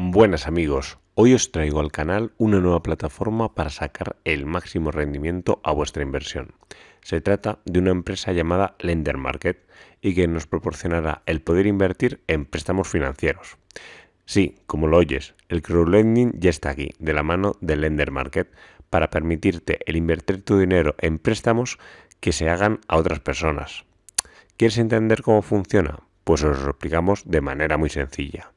Buenas amigos, hoy os traigo al canal una nueva plataforma para sacar el máximo rendimiento a vuestra inversión. Se trata de una empresa llamada Lender Market y que nos proporcionará el poder invertir en préstamos financieros. Sí, como lo oyes, el crowdlending ya está aquí, de la mano de Lender Market, para permitirte el invertir tu dinero en préstamos que se hagan a otras personas. ¿Quieres entender cómo funciona? Pues os lo explicamos de manera muy sencilla.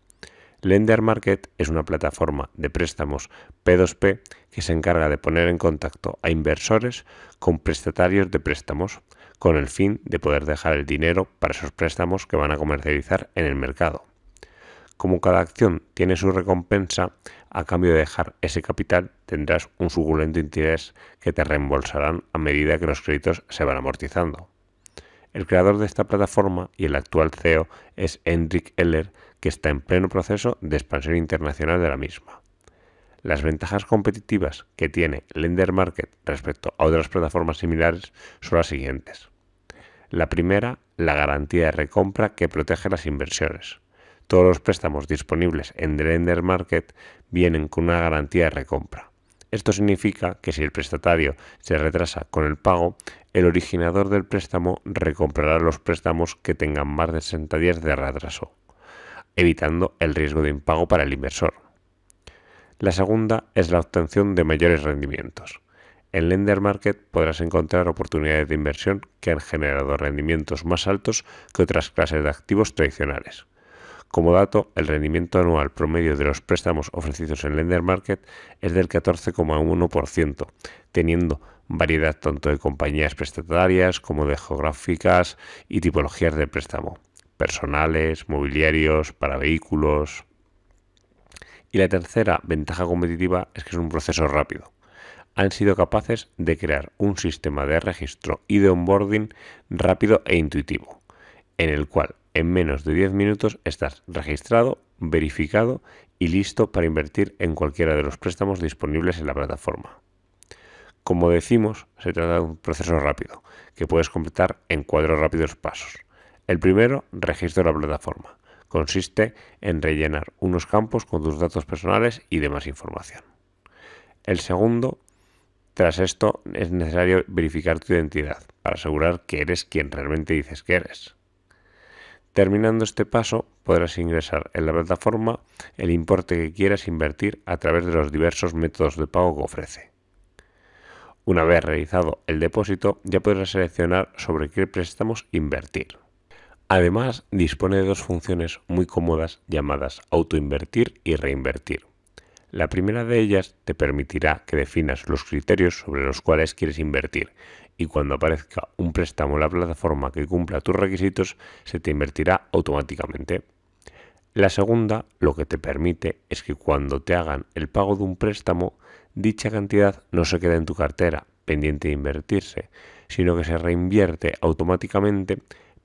Lender Market es una plataforma de préstamos P2P que se encarga de poner en contacto a inversores con prestatarios de préstamos con el fin de poder dejar el dinero para esos préstamos que van a comercializar en el mercado. Como cada acción tiene su recompensa, a cambio de dejar ese capital tendrás un suculento interés que te reembolsarán a medida que los créditos se van amortizando. El creador de esta plataforma y el actual CEO es Hendrik Eller, que está en pleno proceso de expansión internacional de la misma. Las ventajas competitivas que tiene Lender Market respecto a otras plataformas similares son las siguientes. La primera, la garantía de recompra que protege las inversiones. Todos los préstamos disponibles en Lender Market vienen con una garantía de recompra. Esto significa que si el prestatario se retrasa con el pago, el originador del préstamo recomprará los préstamos que tengan más de 60 días de retraso evitando el riesgo de impago para el inversor. La segunda es la obtención de mayores rendimientos. En Lender Market podrás encontrar oportunidades de inversión que han generado rendimientos más altos que otras clases de activos tradicionales. Como dato, el rendimiento anual promedio de los préstamos ofrecidos en Lender Market es del 14,1%, teniendo variedad tanto de compañías prestatarias como de geográficas y tipologías de préstamo personales, mobiliarios, para vehículos. Y la tercera ventaja competitiva es que es un proceso rápido. Han sido capaces de crear un sistema de registro y de onboarding rápido e intuitivo, en el cual en menos de 10 minutos estás registrado, verificado y listo para invertir en cualquiera de los préstamos disponibles en la plataforma. Como decimos, se trata de un proceso rápido, que puedes completar en cuatro rápidos pasos el primero, registro de la plataforma. Consiste en rellenar unos campos con tus datos personales y demás información. El segundo, tras esto es necesario verificar tu identidad para asegurar que eres quien realmente dices que eres. Terminando este paso, podrás ingresar en la plataforma el importe que quieras invertir a través de los diversos métodos de pago que ofrece. Una vez realizado el depósito, ya podrás seleccionar sobre qué préstamos invertir. Además, dispone de dos funciones muy cómodas llamadas autoinvertir y reinvertir. La primera de ellas te permitirá que definas los criterios sobre los cuales quieres invertir y cuando aparezca un préstamo en la plataforma que cumpla tus requisitos, se te invertirá automáticamente. La segunda lo que te permite es que cuando te hagan el pago de un préstamo, dicha cantidad no se queda en tu cartera pendiente de invertirse, sino que se reinvierte automáticamente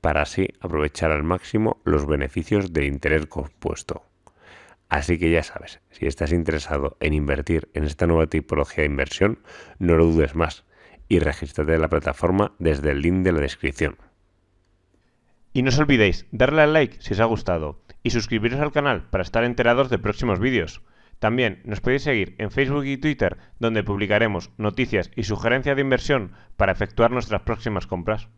para así aprovechar al máximo los beneficios del interés compuesto. Así que ya sabes, si estás interesado en invertir en esta nueva tipología de inversión, no lo dudes más y regístrate en la plataforma desde el link de la descripción. Y no os olvidéis darle al like si os ha gustado y suscribiros al canal para estar enterados de próximos vídeos. También nos podéis seguir en Facebook y Twitter, donde publicaremos noticias y sugerencias de inversión para efectuar nuestras próximas compras.